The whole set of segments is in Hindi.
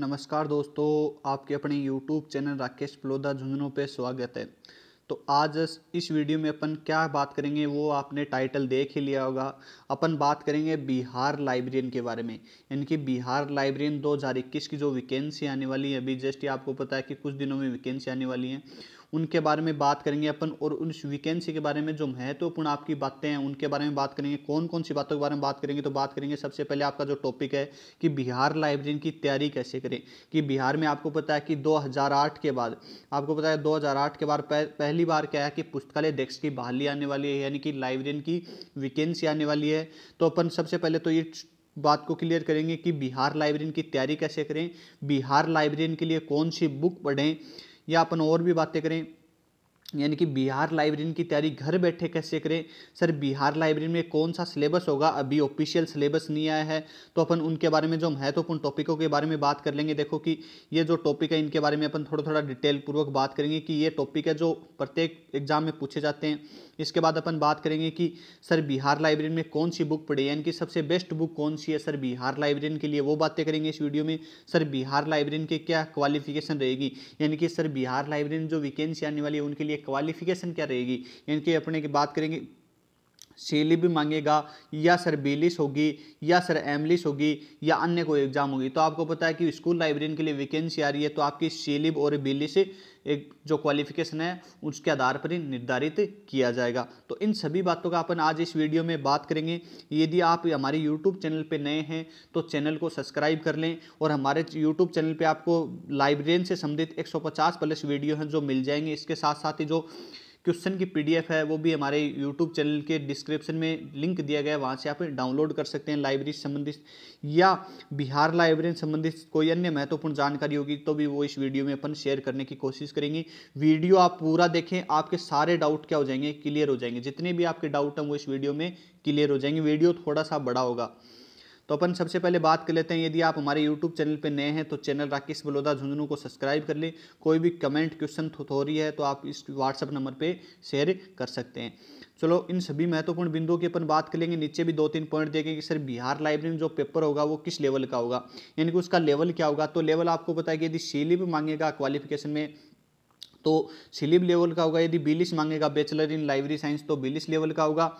नमस्कार दोस्तों आपके अपने YouTube चैनल राकेश पलोदा झुंझुनू पे स्वागत है तो आज इस वीडियो में अपन क्या बात करेंगे वो आपने टाइटल देख ही लिया होगा अपन बात करेंगे बिहार लाइब्रेरियन के बारे में यानी कि बिहार लाइब्रेरियन 2021 की जो वैकेंसी आने वाली है अभी जस्ट ही आपको पता है कि कुछ दिनों में वैकेंसी आने वाली है उनके बारे में बात करेंगे अपन और उस वैकेंसी के बारे में जो महत्वपूर्ण तो आपकी बातें हैं उनके बारे में बात करेंगे कौन कौन सी बातों के बारे में बात करेंगे तो बात करेंगे सबसे पहले आपका जो टॉपिक है कि बिहार लाइब्रेरी की तैयारी कैसे करें कि बिहार में आपको पता है कि दो के बाद आपको पता है दो के बाद पहली बार क्या है कि पुस्तकालय डेस्क की बहाली आने वाली है यानी कि लाइब्रेरी की वैकेंसी आने वाली है तो अपन सबसे पहले तो ये बात को क्लियर करेंगे कि बिहार लाइब्रेरी की तैयारी कैसे करें बिहार लाइब्रेरी के लिए कौन सी बुक पढ़ें या अपन और भी बातें करें यानी कि बिहार लाइब्रेरी की तैयारी घर बैठे कैसे करें सर बिहार लाइब्रेरी में कौन सा सिलेबस होगा अभी ऑफिशियल सिलेबस नहीं आया है तो अपन उनके बारे में जो महत्वपूर्ण तो टॉपिकों के बारे में बात कर लेंगे देखो कि ये जो टॉपिक है इनके बारे में अपन थोड़ा थोड़ा डिटेल पूर्वक बात करेंगे कि ये टॉपिक है जो प्रत्येक एग्जाम में पूछे जाते हैं इसके बाद अपन बात करेंगे कि सर बिहार लाइब्रेरी में कौन सी बुक पढ़ी है यानी कि सबसे बेस्ट बुक कौन सी है सर बिहार लाइब्रेरी के लिए वो बातें करेंगे इस वीडियो में सर बिहार लाइब्रेरी की क्या क्वालिफिकेशन रहेगी यानी कि सर बिहार लाइब्रेरी जो वैकेंसी आने वाली है उनके लिए क्वालिफिकेशन क्या रहेगी यानी कि अपने की बात करेंगे सीली भी मांगेगा या सर बीलिस होगी या सर एमलिस होगी या अन्य कोई एग्जाम होगी तो आपको पता है कि स्कूल लाइब्रेरियन के लिए वैकेंसी आ रही है तो आपकी सीलिब और बीलिस एक जो क्वालिफिकेशन है उसके आधार पर ही निर्धारित किया जाएगा तो इन सभी बातों का अपन आज इस वीडियो में बात करेंगे यदि आप हमारे यूट्यूब चैनल पर नए हैं तो चैनल को सब्सक्राइब कर लें और हमारे यूट्यूब चैनल पर आपको लाइब्रेरियन से संबंधित एक प्लस वीडियो हैं जो मिल जाएंगे इसके साथ साथ ही जो क्वेश्चन की पीडीएफ है वो भी हमारे यूट्यूब चैनल के डिस्क्रिप्शन में लिंक दिया गया है वहाँ से आप डाउनलोड कर सकते हैं लाइब्रेरी संबंधित या बिहार लाइब्रेरी संबंधित कोई अन्य महत्वपूर्ण जानकारी होगी तो भी वो इस वीडियो में अपन शेयर करने की कोशिश करेंगे वीडियो आप पूरा देखें आपके सारे डाउट क्या हो जाएंगे क्लियर हो जाएंगे जितने भी आपके डाउट हैं वो इस वीडियो में क्लियर हो जाएंगे वीडियो थोड़ा सा बड़ा होगा तो अपन सबसे पहले बात कर लेते हैं यदि आप हमारे यूट्यूब चैनल पर नए हैं तो चैनल राकेश बलोदा झुंझुनू को सब्सक्राइब कर लें कोई भी कमेंट क्वेश्चन रही है तो आप इस व्हाट्सअप नंबर पर शेयर कर सकते हैं चलो इन सभी महत्वपूर्ण बिंदुओं की अपन बात कर लेंगे नीचे भी दो तीन पॉइंट देखें कि सर बिहार लाइब्रेरी में जो पेपर होगा वो किस लेवल का होगा यानी कि उसका लेवल क्या होगा तो लेवल आपको पता है कि यदि सीलिप मांगेगा क्वालिफिकेशन में तो सिलिप लेवल का होगा यदि बिलिस मांगेगा बैचलर इन लाइब्रेरी साइंस तो बिलिस लेवल का होगा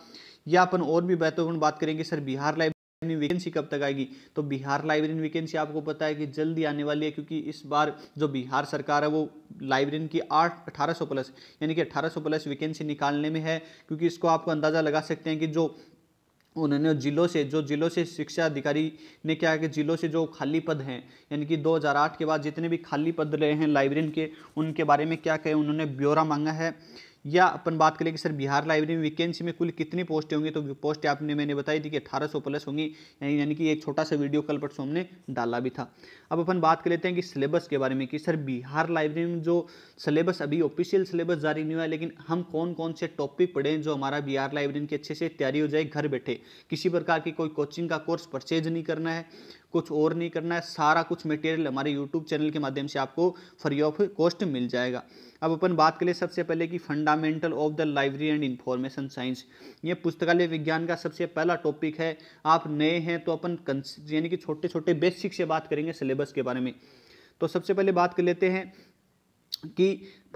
या अपन और भी महत्वपूर्ण बात करेंगे सर बिहार लाइब्रेरी यानी वैकेंसी कब तक आएगी तो बिहार लाइब्रेरी वैकेंसी आपको पता है कि जल्दी आने वाली है क्योंकि इस बार जो बिहार सरकार है वो लाइब्रेरी की आठ अठारह प्लस यानी कि अठारह प्लस वैकेंसी निकालने में है क्योंकि इसको आपको अंदाज़ा लगा सकते हैं कि जो उन्होंने जिलों से जो जिलों से शिक्षा अधिकारी ने क्या है कि जिलों से जो खाली पद हैं यानी कि 2008 के बाद जितने भी खाली पद रहे हैं लाइब्रेरियन के उनके बारे में क्या कहे उन्होंने ब्यौरा मांगा है या अपन बात करें कि सर बिहार लाइब्रेरी में वैकेंसी में कुल कितनी पोस्टें होंगी तो पोस्टें आपने मैंने बताई थी कि 1800 प्लस होंगी यानी यानी कि एक छोटा सा वीडियो कल परसों हमने डाला भी था अब अपन बात कर लेते हैं कि सिलेबस के बारे में कि सर बिहार लाइब्रेरी में जो सिलेबस अभी ऑफिशियल सिलेबस जारी नहीं हुआ लेकिन हम कौन कौन से टॉपिक पढ़ें जो हमारा बिहार लाइब्रेरी की अच्छे से तैयारी हो जाए घर बैठे किसी प्रकार की कोई कोचिंग का कोर्स परचेज नहीं करना है कुछ और नहीं करना है सारा कुछ मटेरियल हमारे यूट्यूब चैनल के माध्यम से आपको फ्री ऑफ कॉस्ट मिल जाएगा अब अपन बात करें सबसे पहले कि fundamental of the library and information science ये पुस्तकालय विज्ञान का सबसे पहला टॉपिक है आप नए हैं तो अपन यानी कि छोटे छोटे बेसिक से बात करेंगे सिलेबस के बारे में तो सबसे पहले बात कर लेते हैं कि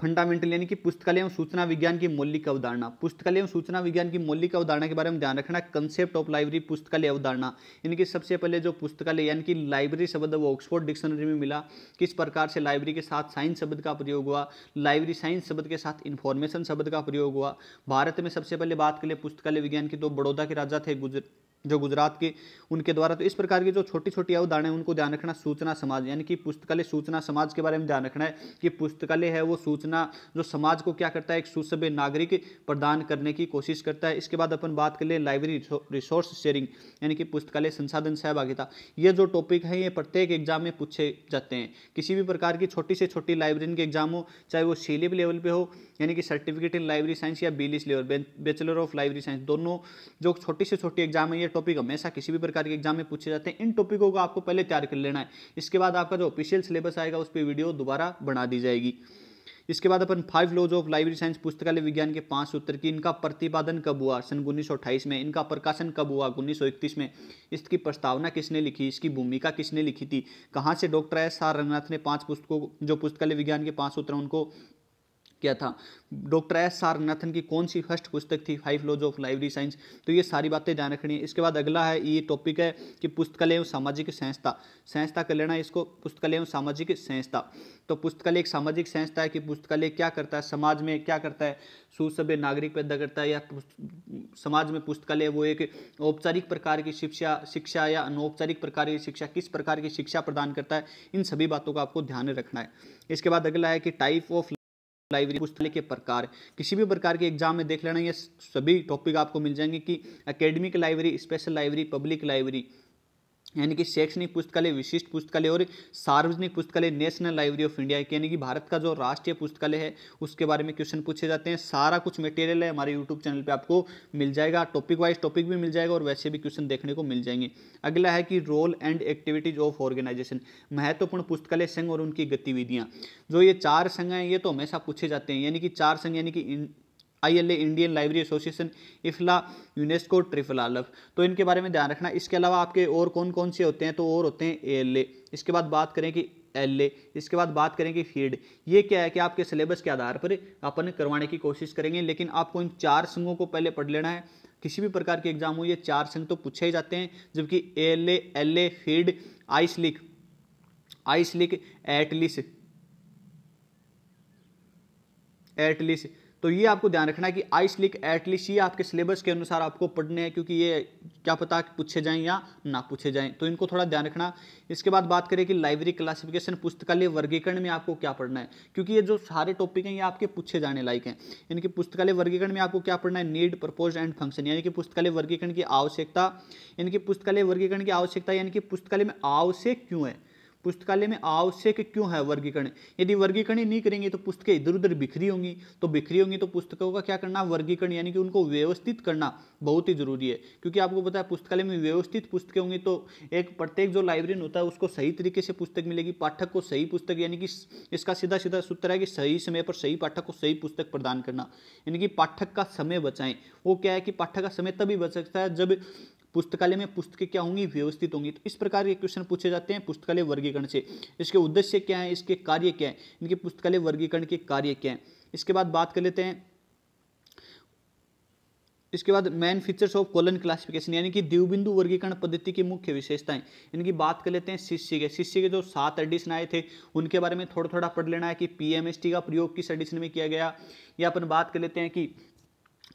फंडामेंटल यानी कि पुस्तकालय एवं सूचना विज्ञान की मौलिक अवधारणा पुस्तकालय एवं सूचना विज्ञान की मौलिक अवधारणा के बारे में ध्यान रखना कंसेप्ट ऑफ लाइब्रेरी पुस्तकालय अवधारणा यानी कि सबसे पहले जो पुस्तकालय यानी कि लाइब्रेरी शब्द वो ऑक्सफोर्ड डिक्शनरी में मिला किस प्रकार से लाइब्रेरी के साथ साइंस शब्द का प्रयोग हुआ लाइब्रेरी साइंस शब्द के साथ इन्फॉर्मेशन शब्द का प्रयोग हुआ भारत में सबसे पहले बात करें पुस्तकालय विज्ञान की तो बड़ौदा के राजा थे गुजर जो गुजरात के उनके द्वारा तो इस प्रकार की जो छोटी छोटी है उनको ध्यान रखना सूचना समाज यानी कि पुस्तकालय सूचना समाज के बारे में ध्यान रखना है कि पुस्तकालय है वो सूचना जो समाज को क्या करता है एक सुसभ्य नागरिक प्रदान करने की कोशिश करता है इसके बाद अपन बात कर लें लाइब्रेरी रिसोर्स शेयरिंग यानी कि पुस्तकालय संसाधन सहभागिता ये जो टॉपिक है ये प्रत्येक एग्जाम में पूछे जाते हैं किसी भी प्रकार की छोटी से छोटी लाइब्रेरी के एग्जाम हो चाहे वो सीलिप लेवल पर हो यानी कि सर्टिफिकेट इन लाइब्रेरी साइंस या B level bachelor of library science दोनों जो छोटी से छोटी एग्जाम है ये टॉपिक हमेशा किसी भी प्रकार के एग्जाम में पूछे जाते हैं इन टॉपिकों को आपको पहले तैयार कर लेना है इसके बाद आपका जो ऑफिशियल सिलेबस आएगा उस पर वीडियो दोबारा बना दी जाएगी इसके बाद अपन five laws of library science पुस्तकालय विज्ञान के पांच सूत्र की इनका प्रतिपादन कब हुआ सन उन्नीस में इनका प्रकाशन कब हुआ उन्नीस में इसकी प्रस्तावना किसने लिखी इसकी भूमिका किसने लिखी थी कहाँ से डॉक्टर एस आर रंगनाथ ने पांच पुस्तकों जो पुस्तकालय विज्ञान के पांच सूत्र उनको किया था डॉक्टर एस नाथन की कौन सी फर्स्ट पुस्तक थी five laws of library science तो ये सारी बातें ध्यान रखनी है इसके बाद अगला है ये टॉपिक है कि पुस्तकालय एवं सामाजिक संस्था संस्था का लेना इसको पुस्तकालय एवं सामाजिक संस्था तो पुस्तकालय एक सामाजिक संस्था है कि पुस्तकालय क्या करता है समाज में क्या करता है सुसभ्य नागरिक पैदा करता है या समाज में पुस्तकालय वो एक औपचारिक प्रकार की शिक्षा शिक्षा या अनौपचारिक प्रकार की शिक्षा किस प्रकार की शिक्षा प्रदान करता है इन सभी बातों का आपको ध्यान रखना है इसके बाद अगला है कि टाइप ऑफ लाइब्रेरी पुस्तकालय के प्रकार किसी भी प्रकार के एग्जाम में देख लेना ये सभी टॉपिक आपको मिल जाएंगे कि academic library special library public library यानी कि शैक्षणिक पुस्तकालय विशिष्ट पुस्तकालय और सार्वजनिक पुस्तकालय नेशनल लाइब्रेरी ऑफ इंडिया यानी कि भारत का जो राष्ट्रीय पुस्तकालय है उसके बारे में क्वेश्चन पूछे जाते हैं सारा कुछ मटेरियल है हमारे यूट्यूब चैनल पे आपको मिल जाएगा टॉपिक वाइज टॉपिक भी मिल जाएगा और वैसे भी क्वेश्चन देखने को मिल जाएंगे अगला है कि role and activities of organisation महत्वपूर्ण पुस्तकालय संघ और उनकी गतिविधियाँ जो ये चार संघ हैं ये तो हमेशा पूछे जाते हैं यानी कि चार संघ यानी कि I L A Indian library association IFLA UNESCO आलव तो इनके बारे में ध्यान रखना इसके अलावा आपके और कौन कौन से होते हैं तो और होते हैं ए एल ए इसके बाद बात करें कि एल ए इसके बाद बात करें कि फीड ये क्या है कि आपके सिलेबस के आधार पर अपन करवाने की कोशिश करेंगे लेकिन आपको इन चार संघों को पहले पढ़ लेना है किसी भी प्रकार के एग्जाम हो ये चार संघ तो पूछे ही जाते हैं जबकि L A L A FID IASLIC IASLIC एटलिस एटलिस तो ये आपको ध्यान रखना है कि आई स्लिक एटलीस्ट ये आपके सिलेबस के अनुसार आपको पढ़ने हैं क्योंकि ये क्या पता पूछे जाएँ या ना पूछे जाएँ तो इनको थोड़ा ध्यान रखना इसके बाद बात करें कि लाइब्रेरी क्लासिफिकेशन पुस्तकालय वर्गीकरण में आपको क्या पढ़ना है क्योंकि ये जो सारे टॉपिक हैं ये आपके पूछे जाने लायक हैं इनके पुस्तकालय वर्गीकरण में आपको क्या पढ़ना है नीड प्रपोज एंड फंक्शन यानी कि पुस्तकालय वर्गीकरण की आवश्यकता इनकी पुस्तकालय वर्गीकरण की आवश्यकता यानी कि पुस्तकालय में आवश्यक क्यों है पुस्तकालय में आवश्यक क्यों है वर्गीकरण यदि वर्गीकरण नहीं करेंगे तो पुस्तकें इधर उधर बिखरी होंगी तो बिखरी होंगी तो पुस्तकों का क्या करना वर्गीकरण यानी कि उनको व्यवस्थित करना बहुत ही जरूरी है क्योंकि आपको पता है पुस्तकालय में व्यवस्थित पुस्तकें होंगी तो एक प्रत्येक जो लाइब्रेरियन होता है उसको सही तरीके से पुस्तक मिलेगी पाठक को सही पुस्तक यानी कि इसका सीधा सीधा सूत्र है कि सही समय पर सही पाठक को सही पुस्तक प्रदान करना यानी कि पाठक का समय बचाएं वो क्या है कि पाठक का समय तभी बच सकता है जब पुस्तकालय में पुस्तकें क्या होंगी व्यवस्थित होंगी तो इस प्रकार के क्वेश्चन पूछे जाते हैं पुस्तकालय वर्गीकरण से इसके उद्देश्य क्या है इसके कार्य क्या है इनके पुस्तकालय वर्गीकरण के कार्य क्या है इसके बाद बात कर लेते हैं इसके बाद main features of colon classification यानी कि द्विबिंदु वर्गीकरण पद्धति की मुख्य विशेषताएं इनकी बात कर लेते हैं शिष्य के शिष्य के जो सात एडिशन आए थे उनके बारे में थोड़ा थोड़ा पढ़ लेना है कि पीएमएसटी का प्रयोग किस एडिशन में किया गया या अपन बात कर लेते हैं कि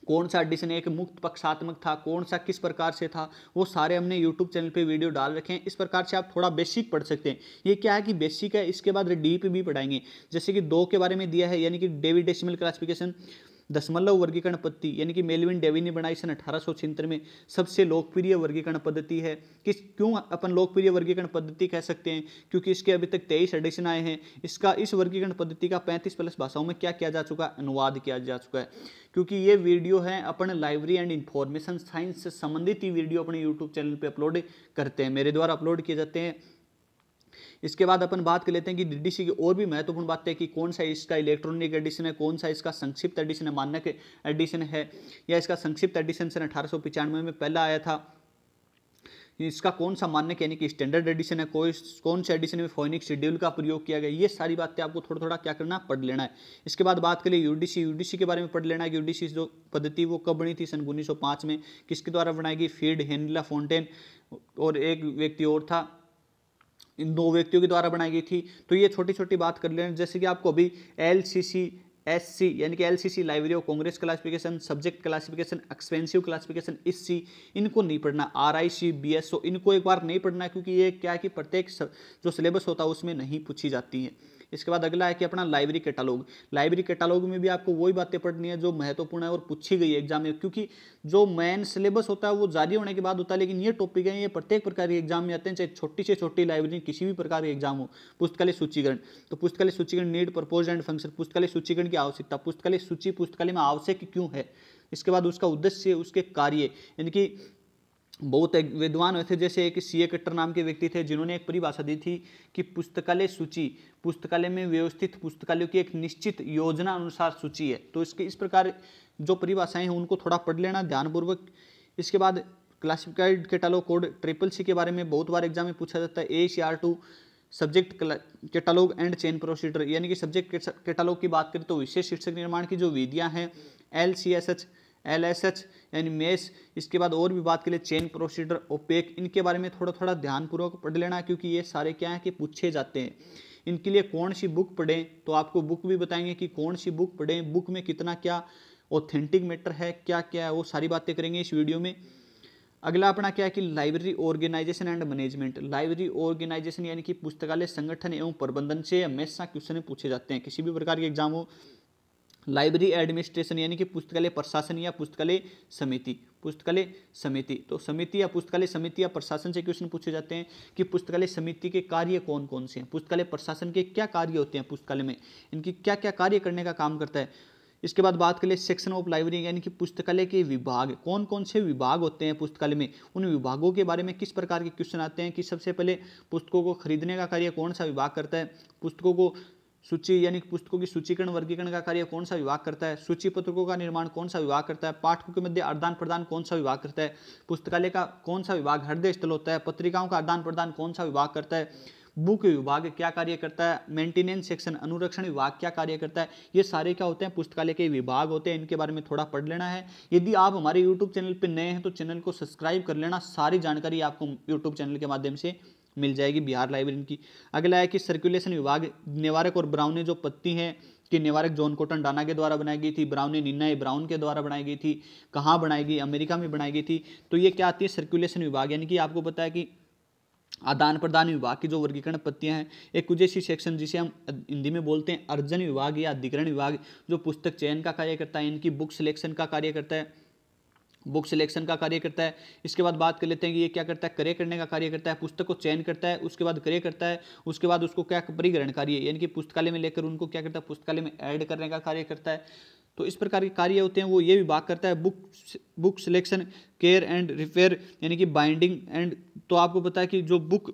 कौन सा एडिशन एक मुक्त पक्षात्मक था कौन सा किस प्रकार से था वो सारे हमने यूट्यूब चैनल पे वीडियो डाल रखे हैं इस प्रकार से आप थोड़ा बेसिक पढ़ सकते हैं ये क्या है कि बेसिक है इसके बाद डीप भी पढ़ाएंगे जैसे कि दो के बारे में दिया है यानी कि डेविड डेसिमल क्लासिफिकेशन दशमलव वर्गीकरण पद्धति यानी कि मेलविन डेवी ने बनाई सन अठारह सौ में सबसे लोकप्रिय वर्गीकरण पद्धति है किस क्यों अपन लोकप्रिय वर्गीकरण पद्धति कह सकते हैं क्योंकि इसके अभी तक तेईस एडिशन आए हैं इसका इस वर्गीकरण पद्धति का पैंतीस प्लस भाषाओं में क्या किया जा चुका है अनुवाद किया जा चुका है क्योंकि ये वीडियो है अपन लाइब्रेरी एंड इन्फॉर्मेशन साइंस से संबंधित ही वीडियो अपने यूट्यूब चैनल पर अपलोड करते हैं मेरे द्वारा अपलोड किए जाते हैं इसके बाद अपन बात कर लेते हैं कि डीडीसी की और भी महत्वपूर्ण बात है कि कौन सा इसका इलेक्ट्रॉनिक एडिशन है कौन सा इसका संक्षिप्त एडिशन है मानक एडिशन है या इसका संक्षिप्त एडिशन सन अठारह में पहला आया था इसका कौन सा मान्य यानी कि स्टैंडर्ड एडिशन है कोई कौन से एडिशन में फोनिक शेड्यूल का प्रयोग किया गया ये सारी बातें आपको थोड़ा थोड़ा क्या करना पढ़ लेना है इसके बाद बात करिए यूडीसी यूडीसी के बारे में पढ़ लेना है यूडीसी जो पद्धति वो कब बनी थी सन उन्नीस में किसके द्वारा बनाई गई फीड हेनला फाउंटेन और एक व्यक्ति और था इन दो व्यक्तियों के द्वारा बनाई गई थी तो ये छोटी छोटी बात कर ले जैसे कि आपको अभी L C C S C यानी कि L C C library of Congress classification subject classification expensive classification इस सी इनको नहीं पढ़ना R I C B S O इनको एक बार नहीं पढ़ना क्योंकि ये क्या है कि प्रत्येक जो सिलेबस होता है उसमें नहीं पूछी जाती है इसके बाद अगला है कि अपना लाइब्रेरी कैटालॉग लाइब्रेरी कैटालॉग में भी आपको वही बातें पढ़नी है जो महत्वपूर्ण है और पूछी गई एग्जाम में क्योंकि जो मेन सिलेबस होता है वो जारी होने के बाद होता है लेकिन ये टॉपिक है ये प्रत्येक प्रकार के एग्जाम में आते हैं चाहे छोटी से छोटी लाइब्रेरी किसी भी प्रकार के एग्जाम हो पुस्तकालय सूचीकरण तो पुस्तकालय सूचीकरण नीड प्रपोज एंड फंक्शन पुस्तकालय सूचीकरण की आवश्यकता पुस्तकालय सूची पुस्तकालय में आवश्यक क्यों है इसके बाद उसका उद्देश्य उसके कार्य यानी कि बहुत एक विद्वान हुए थे जैसे एक सी ए कट्टर नाम के व्यक्ति थे जिन्होंने एक परिभाषा दी थी कि पुस्तकालय सूची पुस्तकालय में व्यवस्थित पुस्तकालयों की एक निश्चित योजना अनुसार सूची है तो इसके इस प्रकार जो परिभाषाएं हैं उनको थोड़ा पढ़ लेना ध्यानपूर्वक इसके बाद classified catalogue code triple C के बारे में बहुत बार एग्जाम में पूछा जाता है A C R two subject catalogue and chain procedure यानी कि सब्जेक्ट कैटालॉग की बात करें तो विशेष शीर्षक निर्माण की जो विधियाँ हैं L C S H L S H यानी मेस इसके बाद और भी बात के लिए चेन प्रोसीडर ओपेक इनके बारे में थोड़ा थोड़ा ध्यानपूर्वक पढ़ लेना क्योंकि ये सारे क्या हैं कि पूछे जाते हैं इनके लिए कौन सी बुक पढ़ें तो आपको बुक भी बताएंगे कि कौन सी बुक पढ़ें बुक में कितना क्या ऑथेंटिक मैटर है क्या क्या है वो सारी बातें करेंगे इस वीडियो में अगला अपना क्या है कि library organisation and management library organisation यानी कि पुस्तकालय संगठन एवं प्रबंधन से हमेशा क्वेश्चन पूछे जाते हैं किसी भी प्रकार के एग्जाम हो लाइब्रेरी एडमिनिस्ट्रेशन यानी कि पुस्तकालय प्रशासन या पुस्तकालय समिति पुस्तकालय समिति तो समिति या पुस्तकालय समिति या प्रशासन से क्वेश्चन पूछे जाते हैं कि पुस्तकालय समिति के कार्य कौन कौन से हैं पुस्तकालय प्रशासन के क्या कार्य होते हैं पुस्तकालय में इनकी क्या क्या कार्य करने का काम करता है इसके बाद बात कर ले सेक्शन ऑफ लाइब्रेरी यानी कि पुस्तकालय के विभाग कौन कौन से विभाग होते हैं पुस्तकालय में उन विभागों के बारे में किस प्रकार के क्वेश्चन आते हैं कि सबसे पहले पुस्तकों को खरीदने का कार्य कौन सा विभाग करता है पुस्तकों को सूची यानी पुस्तकों की सूचीकरण वर्गीकरण का कार्य कौन सा विभाग करता है सूची पत्रकों का निर्माण कौन सा विभाग करता है पाठकों के मध्य आदान प्रदान कौन सा विभाग करता है पुस्तकालय का कौन सा विभाग हृदय स्थल होता है पत्रिकाओं का आदान प्रदान कौन सा विभाग करता है बुक विभाग क्या कार्य करता है मेंटेनेंस सेक्शन अनुरक्षण विभाग क्या कार्य करता है ये सारे क्या होते हैं पुस्तकालय के विभाग होते हैं इनके बारे में थोड़ा पढ़ लेना है यदि आप हमारे यूट्यूब चैनल पर नए हैं तो चैनल को सब्सक्राइब कर लेना सारी जानकारी आपको यूट्यूब चैनल के माध्यम से मिल जाएगी बिहार लाइब्रेरी की अगला है कि सर्कुलेशन विभाग निवारक और ब्राउन ने जो पत्ती है कि निवारक जॉन कोटन डाना के द्वारा बनाई गई थी ब्राउन निन्ना ब्राउन के द्वारा बनाई गई थी कहाँ बनाई गई अमेरिका में बनाई गई थी तो ये क्या आती है सर्कुलेशन विभाग यानी कि आपको पता है कि आदान प्रदान विभाग की जो वर्गीकरण पत्तियां हैं एक कुछ ऐसी सेक्शन जिसे हम हिंदी में बोलते हैं अर्जन विभाग या अधिकरण विभाग जो पुस्तक चयन का कार्य करता है इनकी बुक सिलेक्शन का कार्य करता है बुक सिलेक्शन का कार्य करता है इसके बाद बात कर लेते हैं कि ये क्या करता है करे करने का कार्य करता है पुस्तक को चयन करता है उसके बाद करे करता है उसके बाद उसको क्या परिग्रहण कार्य यानी कि पुस्तकालय में लेकर उनको क्या करता है पुस्तकालय में ऐड करने का कार्य करता है तो इस प्रकार के कार्य होते हैं वो ये विभाग करता है book book selection care and repair यानी कि बाइंडिंग एंड तो आपको पता है कि जो बुक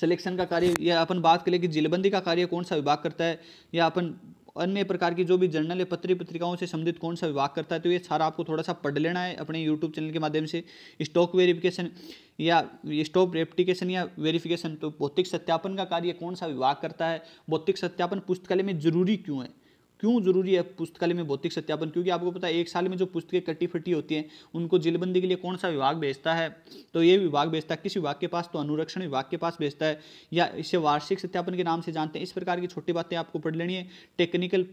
सिलेक्शन का कार्य या अपन बात करें कि जिलबंदी का कार्य कौन सा विभाग करता है या अपन अन्य प्रकार की जो भी जर्नल है पत्र पत्रिकाओं से संबंधित कौन सा विभाग करता है तो ये सारा आपको थोड़ा सा पढ़ लेना है अपने यूट्यूब चैनल के माध्यम से स्टॉक वेरिफिकेशन या स्टॉक रेप्टिकेशन या वेरिफिकेशन तो भौतिक सत्यापन का कार्य कौन सा विभाग करता है भौतिक सत्यापन पुस्तकालय में जरूरी क्यों है क्यों जरूरी है पुस्तकालय में भौतिक सत्यापन क्योंकि आपको पता है एक साल में जो पुस्तकें कटी फटी होती हैं उनको जेलबंदी के लिए कौन सा विभाग भेजता है तो ये विभाग भेजता है किस विभाग के पास तो अनुरक्षण विभाग के पास भेजता है या इसे वार्षिक सत्यापन के नाम से जानते हैं इस प्रकार की छोटी बातें आपको पढ़ लेनी है टेक्निकल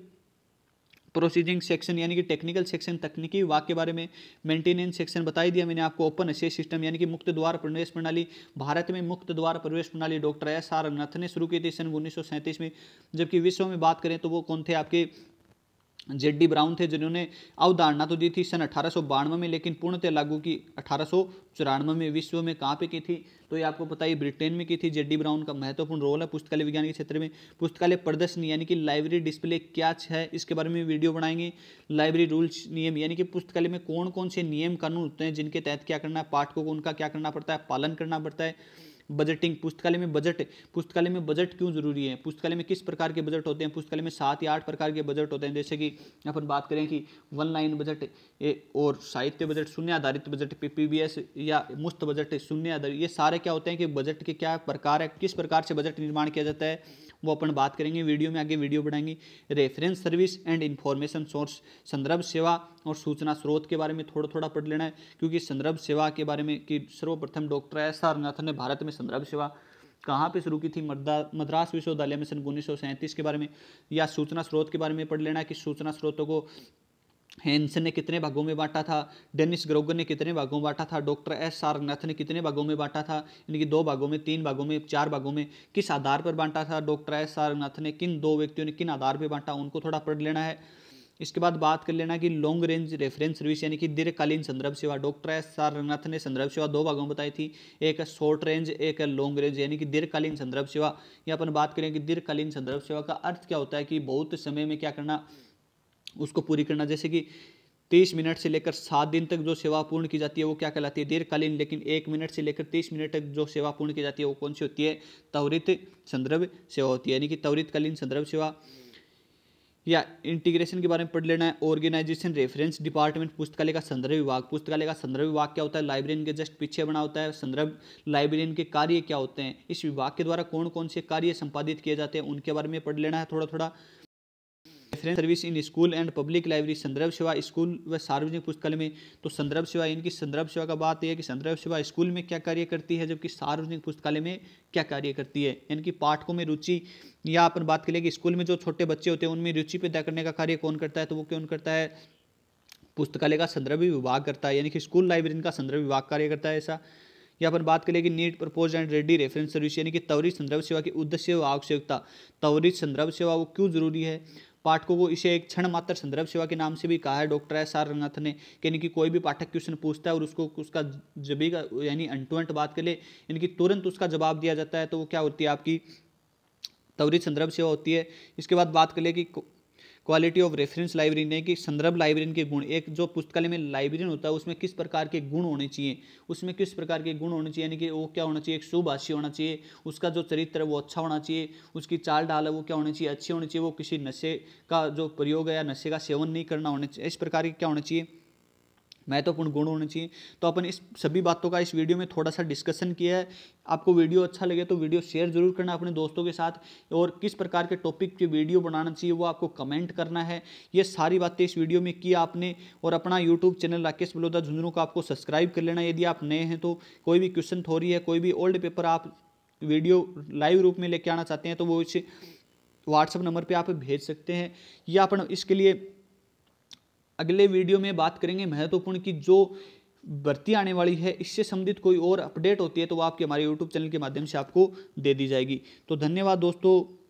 प्रोसीजिंग सेक्शन यानी कि टेक्निकल सेक्शन तकनीकी विभाग के बारे में मेंटेनेंस सेक्शन बता दिया मैंने आपको ओपन एसे सिस्टम यानी कि मुक्त द्वार प्रवेश प्रणाली भारत में मुक्त द्वार प्रवेश प्रणाली डॉक्टर एस आर रंगनाथ ने शुरू की थी सन उन्नीस में जबकि विश्व में बात करें तो वो कौन थे आपके जेडी ब्राउन थे जिन्होंने अवधारणा तो दी थी सन अठारह में लेकिन पूर्णतः लागू की अठारह में विश्व में कहाँ पे की थी तो ये आपको पता ही ब्रिटेन में की थी जेड डी ब्राउन का महत्वपूर्ण रोल है पुस्तकालय विज्ञान के क्षेत्र में पुस्तकालय प्रदर्शनी यानी कि लाइब्रेरी डिस्प्ले क्या है इसके बारे में वीडियो बनाएंगे लाइब्रेरी रूल्स नियम यानी कि पुस्तकालय में कौन कौन से नियम कानून होते हैं जिनके तहत क्या करना है पाठकों को उनका क्या करना पड़ता है पालन करना पड़ता है बजटिंग पुस्तकालय में बजट पुस्तकालय में बजट क्यों जरूरी है पुस्तकालय में किस प्रकार के बजट होते हैं पुस्तकालय में सात या आठ प्रकार के बजट होते हैं जैसे कि अपन बात करें कि वन लाइन बजट और साहित्य बजट शून्य आधारित बजट पीपीबीएस या मुफ्त बजट शून्य आधारित ये सारे क्या होते हैं कि बजट के क्या प्रकार है किस प्रकार से बजट निर्माण किया जाता है वो अपन बात करेंगे वीडियो में आगे वीडियो बढ़ाएंगे reference service and information source संदर्भ सेवा और सूचना स्रोत के बारे में थोड़ा थोड़ा पढ़ लेना है क्योंकि संदर्भ सेवा के बारे में कि सर्वप्रथम डॉक्टर एस आर नाथन ने भारत में संदर्भ सेवा कहाँ पे शुरू की थी मद्रास विश्वविद्यालय में सन उन्नीस के बारे में या सूचना स्रोत के बारे में पढ़ लेना कि सूचना स्रोतों को हेंसन ने कितने भागों में बांटा था डेनिस ग्रोगर ने कितने भागों में बांटा था डॉक्टर एस सारनाथ ने कितने भागों में बांटा था यानी कि दो भागों में तीन भागों में चार भागों में किस आधार पर बांटा था डॉक्टर एस सारनाथ ने किन दो व्यक्तियों ने किन आधार पर बांटा उनको थोड़ा पढ़ लेना है इसके बाद बात कर लेना कि लॉन्ग रेंज रेफरेंस सर्विस यानी कि दीर्घकालीन संदर्भ सेवा डॉक्टर एस सारनाथ ने संदर्भ सेवा दो भागों में बताई थी एक है शॉर्ट रेंज एक है लॉन्ग रेंज यानी कि दीर्घकालीन संदर्भ सेवा या अपन बात करें कि दीर्घकालीन संदर्भ सेवा का अर्थ क्या होता है कि बहुत समय में क्या करना उसको पूरी करना जैसे कि तीस मिनट से लेकर सात दिन तक जो सेवा पूर्ण की जाती है वो क्या कहलाती है दीर्घकालीन लेकिन एक मिनट से लेकर तीस मिनट तक जो सेवा पूर्ण की जाती है वो कौन सी होती है त्वरित संदर्भ सेवा होती है यानी कि त्वरितकालीन संदर्भ सेवा या इंटीग्रेशन के बारे में पढ़ लेना है ऑर्गेनाइजेशन रेफरेंस डिपार्टमेंट पुस्तकालय का संदर्भ विभाग पुस्तकालय का संदर्भ विभाग क्या होता है लाइब्रेरियन के जस्ट पीछे बना होता है संदर्भ लाइब्रेरियन के कार्य क्या होते हैं इस विभाग के द्वारा कौन कौन से कार्य संपादित किए जाते हैं उनके बारे में पढ़ लेना है थोड़ा थोड़ा reference service in school and public library संदर्भ सेवा स्कूल व सार्वजनिक पुस्तकालय में तो संदर्भ सेवा इनकी संदर्भ सेवा का बात यह है कि संदर्भ सेवा स्कूल में क्या कार्य करती है जबकि सार्वजनिक पुस्तकालय में क्या कार्य करती है यानी कि पाठकों में रुचि या अपन बात करें कि स्कूल में जो छोटे बच्चे होते हैं उनमें रुचि पैदा करने का कार्य कौन करता है तो वो कौन करता है पुस्तकालय का संदर्भ विभाग करता है यानी कि स्कूल लाइब्रेरी का संदर्भ विभाग कार्य करता है ऐसा या अपन बात करें कि need purpose and ready reference service यानी कि त्वरित संदर्भ सेवा के उद्देश्य व आवश्यकता त्वरित संदर्भ सेवा वो क्यों जरूरी है पाठकों को इसे एक क्षण मात्र संदर्भ सेवा के नाम से भी कहा है डॉक्टर एस आर रंगनाथ ने यानी कि कोई भी पाठक क्वेश्चन पूछता है और उसको उसका जबी का यानी अंटुअंट बात के लिए यानी कि तुरंत उसका जवाब दिया जाता है तो वो क्या होती है आपकी त्वरित संदर्भ सेवा होती है इसके बाद बात कर ले कि क्वालिटी ऑफ रेफरेंस लाइब्रेरी ने कि संदर्भ लाइब्रेरी के गुण एक जो पुस्तकालय में लाइब्रेरियन होता है उसमें किस प्रकार के गुण होने चाहिए उसमें किस प्रकार के गुण होने चाहिए यानी कि वो क्या होना चाहिए एक शुभाषी होना चाहिए उसका जो चरित्र है वो अच्छा होना चाहिए उसकी चाल डाल है वो क्या होनी चाहिए अच्छी होनी चाहिए वो किसी नशे का जो प्रयोग है या नशे का सेवन नहीं करना होना चाहिए इस प्रकार की क्या होना चाहिए महत्वपूर्ण तो गुण होने चाहिए तो अपन इस सभी बातों का इस वीडियो में थोड़ा सा डिस्कशन किया है आपको वीडियो अच्छा लगे तो वीडियो शेयर जरूर करना अपने दोस्तों के साथ और किस प्रकार के टॉपिक की वीडियो बनाना चाहिए वो आपको कमेंट करना है ये सारी बातें इस वीडियो में की आपने और अपना यूट्यूब चैनल राकेश बलोदा झुंझुनू को आपको सब्सक्राइब कर लेना यदि आप नए हैं तो कोई भी क्वेश्चन थोड़ी है कोई भी ओल्ड पेपर आप वीडियो लाइव रूप में लेके आना चाहते हैं तो वो इस व्हाट्सअप नंबर पर आप भेज सकते हैं या अपन इसके लिए अगले वीडियो में बात करेंगे महत्वपूर्ण की जो भर्ती आने वाली है इससे संबंधित कोई और अपडेट होती है तो वो आपके हमारे यूट्यूब चैनल के माध्यम से आपको दे दी जाएगी तो धन्यवाद दोस्तों